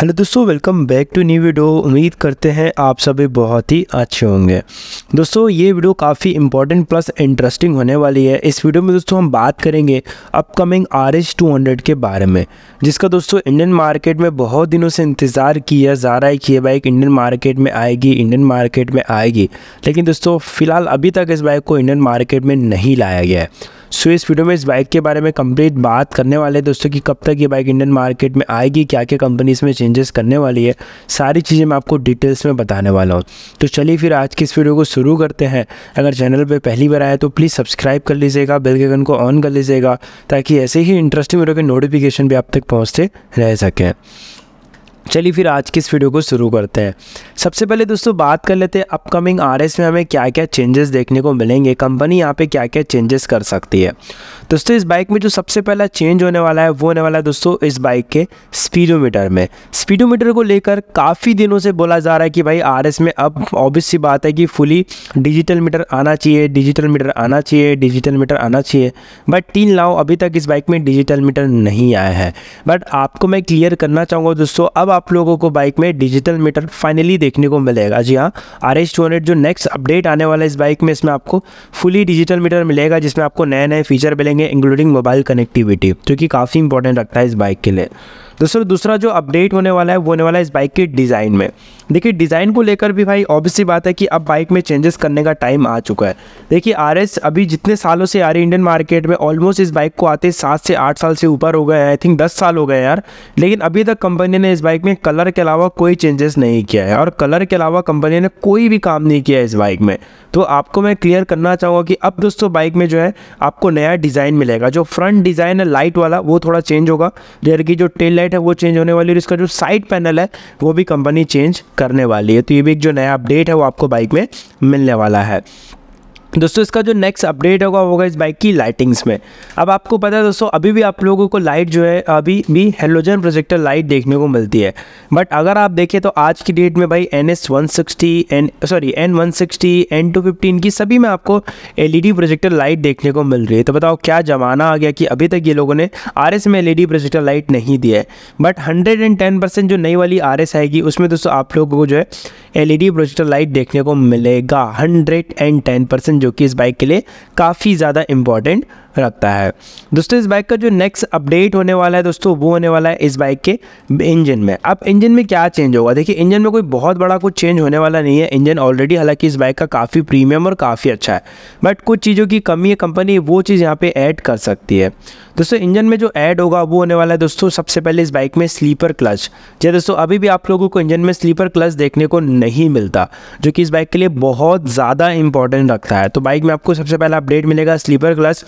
hello दोस्तों welcome back to new video उम्मीद करते हैं आप सभी बहुत ही अच्छे होंगे दोस्तों ये वीडियो काफ़ी इंपॉर्टेंट प्लस इंटरेस्टिंग होने वाली है इस वीडियो में दोस्तों हम बात करेंगे upcoming R H two hundred के बारे में जिसका दोस्तों इंडियन मार्केट में बहुत दिनों से इंतज़ार किया जा रहा है कि ये बाइक इंडियन मार्केट में आएगी इंडियन मार्केट में आएगी लेकिन दोस्तों फ़िलहाल अभी तक इस बाइक को इंडियन मार्केट में नहीं लाया गया है सो इस वीडियो में इस बाइक के बारे में कंप्लीट बात करने वाले हैं दोस्तों कि कब तक ये बाइक इंडियन मार्केट में आएगी क्या क्या कंपनी इसमें चेंजेस करने वाली है सारी चीज़ें मैं आपको डिटेल्स में बताने वाला हूँ तो चलिए फिर आज की इस वीडियो को शुरू करते हैं अगर चैनल पर पहली बार आए तो प्लीज़ सब्सक्राइब कर लीजिएगा बेलगेगन को ऑन कर लीजिएगा ताकि ऐसे ही इंटरेस्टिंग वीडियो के नोटिफिकेशन भी आप तक पहुँचते रह सकें चलिए फिर आज की इस वीडियो को शुरू करते हैं सबसे पहले दोस्तों बात कर लेते हैं अपकमिंग आरएस में हमें क्या क्या चेंजेस देखने को मिलेंगे कंपनी यहाँ पे क्या क्या चेंजेस कर सकती है दोस्तों इस बाइक में जो सबसे पहला चेंज होने वाला है वो होने वाला है दोस्तों इस बाइक के स्पीडोमीटर में स्पीडोमीटर को लेकर काफ़ी दिनों से बोला जा रहा है कि भाई आर में अब ऑबिस सी बात है कि फुली डिजिटल मीटर आना चाहिए डिजिटल मीटर आना चाहिए डिजिटल मीटर आना चाहिए बट टीन लाओ अभी तक इस बाइक में डिजिटल मीटर नहीं आया है बट आपको मैं क्लियर करना चाहूँगा दोस्तों अब आप लोगों को बाइक में डिजिटल मीटर फाइनली देखने को मिलेगा जी हाँ आर एस जो नेक्स्ट अपडेट आने वाला है इस बाइक में इसमें आपको फुली डिजिटल मीटर मिलेगा जिसमें आपको नए नए फीचर मिलेंगे इंक्लूडिंग मोबाइल कनेक्टिविटी जो कि काफ़ी इंपॉर्टेंट रखता है इस बाइक के लिए सर दूसरा जो अपडेट होने वाला है वो होने वाला है इस बाइक के डिज़ाइन में देखिए डिज़ाइन को लेकर भी भाई ऑब्वियसली बात है कि अब बाइक में चेंजेस करने का टाइम आ चुका है देखिए आर अभी जितने सालों से आ रही इंडियन मार्केट में ऑलमोस्ट इस बाइक को आते सात से आठ साल से ऊपर हो गए आई थिंक दस साल हो गए यार लेकिन अभी तक कंपनी ने इस बाइक में कलर के अलावा कोई चेंजेस नहीं किया है और कलर के अलावा कंपनी ने कोई भी काम नहीं किया है इस बाइक में तो आपको मैं क्लियर करना चाहूँगा कि अब दोस्तों बाइक में जो है आपको नया डिज़ाइन मिलेगा जो फ्रंट डिज़ाइन है लाइट वाला वो थोड़ा चेंज होगा जैसे कि जो टेल लाइट है वो चेंज होने वाली है और इसका जो साइड पैनल है वो भी कंपनी चेंज करने वाली है तो ये भी एक जो नया अपडेट है वो आपको बाइक में मिलने वाला है दोस्तों इसका जो नेक्स्ट अपडेट होगा होगा इस बाइक की लाइटिंग्स में अब आपको पता है दोस्तों अभी भी आप लोगों को लाइट जो है अभी भी हेलोजन प्रोजेक्टर लाइट देखने को मिलती है बट अगर आप देखें तो आज की डेट में भाई N S one sixty N sorry N one sixty N two fifteen की सभी में आपको L E D projector light देखने को मिल रही है तो बताओ क्या ज़माना आ गया कि अभी तक ये लोगों ने आर एस में L E D projector light नहीं दिया है but hundred and ten percent जो नई वाली आर एस आएगी उसमें दोस्तों आप लोगों को जो है एलईडी प्रोजेक्टर लाइट देखने को मिलेगा हंड्रेड एंड टेन परसेंट जो कि इस बाइक के लिए काफ़ी ज़्यादा इंपॉर्टेंट रखता है दोस्तों इस बाइक का जो नेक्स्ट अपडेट होने वाला है दोस्तों वो होने वाला है इस बाइक के इंजन में अब इंजन में क्या चेंज होगा देखिए इंजन में कोई बहुत बड़ा कुछ चेंज होने वाला नहीं है इंजन ऑलरेडी हालांकि इस बाइक का काफ़ी प्रीमियम और काफ़ी अच्छा है बट कुछ चीज़ों की कमी है कंपनी वो चीज़ यहाँ पर ऐड कर सकती है दोस्तों इंजन में जो ऐड होगा वो होने वाला है दोस्तों सबसे पहले इस बाइक में स्लीपर क्लच जी हाँ दोस्तों अभी भी आप लोगों को इंजन में स्लीपर क्लच देखने को नहीं मिलता जो कि इस बाइक के लिए बहुत ज़्यादा इंपॉर्टेंट रखता है तो बाइक में आपको सबसे पहला अपडेट मिलेगा स्लीपर क्लच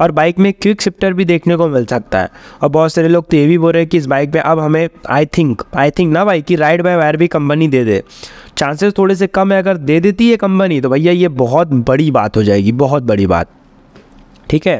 और बाइक में क्विक शिफ्टर भी देखने को मिल सकता है और बहुत सारे लोग तो ये भी बोल रहे हैं कि इस बाइक में अब हमें आई थिंक आई थिंक ना भाई कि राइड बाय वायर भी कंपनी दे दे चांसेस थोड़े से कम है अगर दे देती है कंपनी तो भैया ये बहुत बड़ी बात हो जाएगी बहुत बड़ी बात ठीक है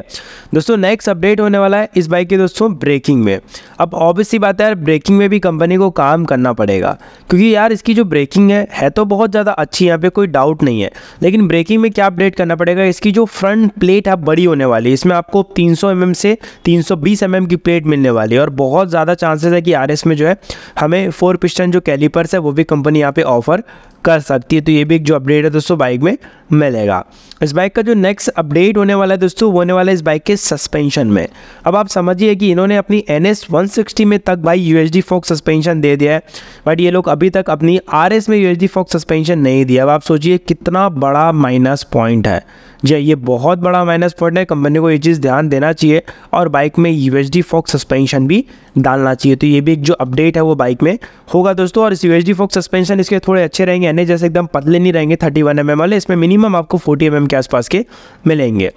दोस्तों नेक्स्ट अपडेट होने वाला है इस बाइक के दोस्तों ब्रेकिंग में अब ऑब्वियसली बात है यार ब्रेकिंग में भी कंपनी को काम करना पड़ेगा क्योंकि यार इसकी जो ब्रेकिंग है है तो बहुत ज़्यादा अच्छी यहाँ पे कोई डाउट नहीं है लेकिन ब्रेकिंग में क्या अपडेट करना पड़ेगा इसकी जो फ्रंट प्लेट है बड़ी होने वाली है इसमें आपको तीन सौ mm से तीन सौ mm की प्लेट मिलने वाली है और बहुत ज़्यादा चांसेस है कि आर में जो है हमें फोर पिस्टन जो कैलीपर्स है वो भी कंपनी यहाँ पर ऑफर कर सकती है तो ये भी एक जो अपडेट है दोस्तों बाइक में मिलेगा इस बाइक का जो नेक्स्ट अपडेट होने वाला है दोस्तों होने वाला है इस बाइक के सस्पेंशन में अब आप समझिए कि इन्होंने अपनी एन एस में तक भाई यू एच सस्पेंशन दे दिया है बट ये लोग अभी तक अपनी आर में यू एच सस्पेंशन नहीं दिया अब आप सोचिए कितना बड़ा माइनस पॉइंट है जी हाँ, ये बहुत बड़ा माइनस पॉइंट है कंपनी को ये चीज़ ध्यान देना चाहिए और बाइक में U H D fork suspension भी डालना चाहिए तो ये भी एक जो अपडेट है वो बाइक में होगा दोस्तों और इस U H D fork suspension इसके थोड़े अच्छे रहेंगे यानी जैसे एकदम पतले नहीं रहेंगे थर्टी वन एम एम वाले इसमें मिनिमम आपको फोर्टी एम एम के आसपास के मिलेंगे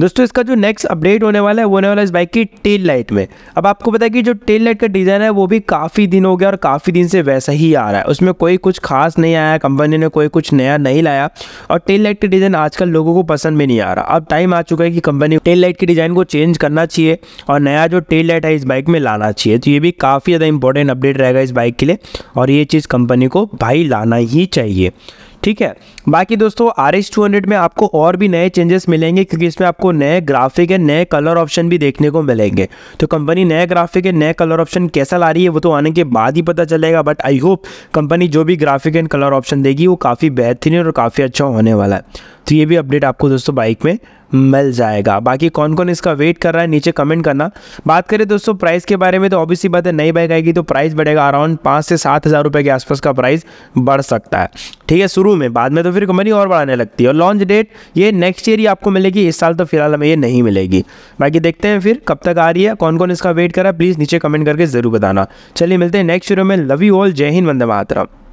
दोस्तों इसका जो नेक्स्ट अपडेट होने वाला है वो होने वाला है इस बाइक की टेल लाइट में अब आपको पता है कि जो टेल लाइट का डिज़ाइन है वो भी काफ़ी दिन हो गया और काफ़ी दिन से वैसा ही आ रहा है उसमें कोई कुछ खास नहीं आया कंपनी ने कोई कुछ नया नहीं लाया और टेल लाइट का डिज़ाइन आजकल लोगों को पसंद पसंद में नहीं आ रहा अब टाइम आ चुका है कि कंपनी टेल लाइट की डिज़ाइन को चेंज करना चाहिए और नया जो टेल लाइट है इस बाइक में लाना चाहिए तो ये भी काफ़ी ज़्यादा इंपॉर्टेंट अपडेट रहेगा इस बाइक के लिए और ये चीज़ कंपनी को भाई लाना ही चाहिए ठीक है बाकी दोस्तों आर एस टू हंड्रेड में आपको और भी नए चेंजेस मिलेंगे क्योंकि इसमें आपको नए ग्राफिक है नए कलर ऑप्शन भी देखने को मिलेंगे तो कंपनी नए ग्राफिक है नए कलर ऑप्शन कैसा ला रही है वो तो आने के बाद ही पता चलेगा बट आई होप कंपनी जो भी ग्राफिक एंड कलर ऑप्शन देगी वो काफ़ी बेहतरीन और काफ़ी अच्छा होने वाला है तो ये भी अपडेट आपको दोस्तों बाइक में मिल जाएगा बाकी कौन कौन इसका वेट कर रहा है नीचे कमेंट करना बात करें दोस्तों प्राइस के बारे में तो ऑब्वियसली बात है नई बाइक आएगी तो प्राइस बढ़ेगा अराउंड पाँच से सात हज़ार रुपये के आसपास का प्राइस बढ़ सकता है ठीक है शुरू में बाद में तो फिर कंपनी और बढ़ाने लगती है और लॉन्च डेट ये नेक्स्ट ईयर ही आपको मिलेगी इस साल तो फिलहाल हमें ये नहीं मिलेगी बाकी देखते हैं फिर कब तक आ रही है कौन कौन इसका वेट कर रहा है प्लीज़ नीचे कमेंट करके ज़रूर बताना चलिए मिलते हैं नेक्स्ट शुरू में लव यू ऑल जय हिंद वंदे मातरम